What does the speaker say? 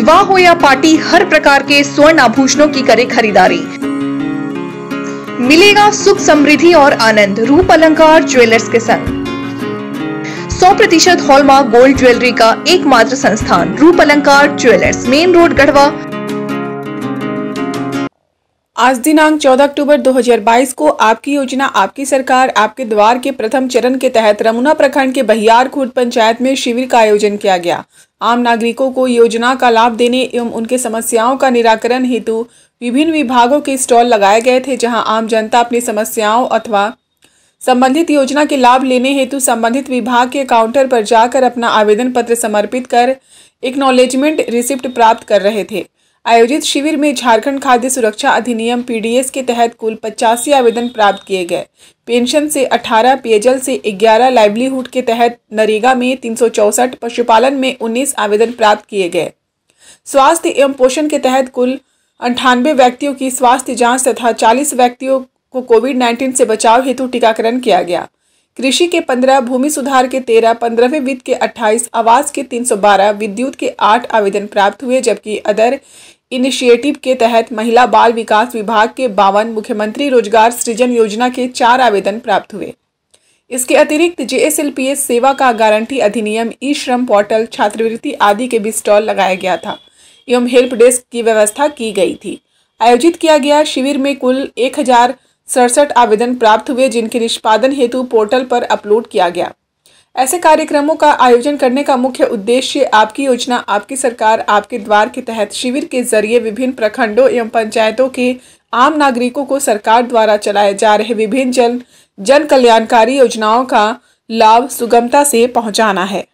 विवाह हो या पार्टी हर प्रकार के स्वर्ण आभूषणों की करे खरीदारी मिलेगा सुख समृद्धि और आनंद रूप अलंकार ज्वेलर्स के संग 100 प्रतिशत हॉलमार्क गोल्ड ज्वेलरी का एकमात्र संस्थान रूप अलंकार ज्वेलर्स मेन रोड गढ़वा आज दिनांक 14 अक्टूबर 2022 को आपकी योजना आपकी सरकार आपके द्वार के प्रथम चरण के तहत रमुना प्रखंड के बहियार खुर्द पंचायत में शिविर का आयोजन किया गया आम नागरिकों को योजना का लाभ देने एवं उनके समस्याओं का निराकरण हेतु विभिन्न विभागों के स्टॉल लगाए गए थे जहां आम जनता अपनी समस्याओं अथवा संबंधित योजना के लाभ लेने हेतु संबंधित विभाग के काउंटर पर जाकर अपना आवेदन पत्र समर्पित कर एक्नॉलेजमेंट रिसिप्ट प्राप्त कर रहे थे आयोजित शिविर में झारखंड खाद्य सुरक्षा अधिनियम पीडीएस के तहत कुल पचासी आवेदन प्राप्त किए गए पेंशन से 18 पेयजल से 11 लाइवलीहुड के तहत नरेगा में तीन पशुपालन में 19 आवेदन प्राप्त किए गए स्वास्थ्य एवं पोषण के तहत कुल अंठानवे व्यक्तियों की स्वास्थ्य जांच तथा 40 व्यक्तियों को कोविड 19 से बचाव हेतु टीकाकरण किया गया कृषि के पंद्रह भूमि सुधार के तेरह पंद्रहवें वित्त के अट्ठाईस आवास के तीन सौ बारह विद्युत के आठ आवेदन प्राप्त हुए जबकि अदर इनिशिएटिव के तहत महिला बाल विकास विभाग के बावन मुख्यमंत्री रोजगार सृजन योजना के चार आवेदन प्राप्त हुए इसके अतिरिक्त जे सेवा का गारंटी अधिनियम ई श्रम पोर्टल छात्रवृत्ति आदि के भी स्टॉल लगाया गया था एवं हेल्प डेस्क की व्यवस्था की गई थी आयोजित किया गया शिविर में कुल एक हजार सड़सठ आवेदन प्राप्त हुए जिनके निष्पादन हेतु पोर्टल पर अपलोड किया गया ऐसे कार्यक्रमों का आयोजन करने का मुख्य उद्देश्य आपकी योजना आपकी सरकार आपके द्वार के तहत शिविर के जरिए विभिन्न प्रखंडों एवं पंचायतों के आम नागरिकों को सरकार द्वारा चलाए जा रहे विभिन्न जन जन कल्याणकारी योजनाओं का लाभ सुगमता से पहुंचाना है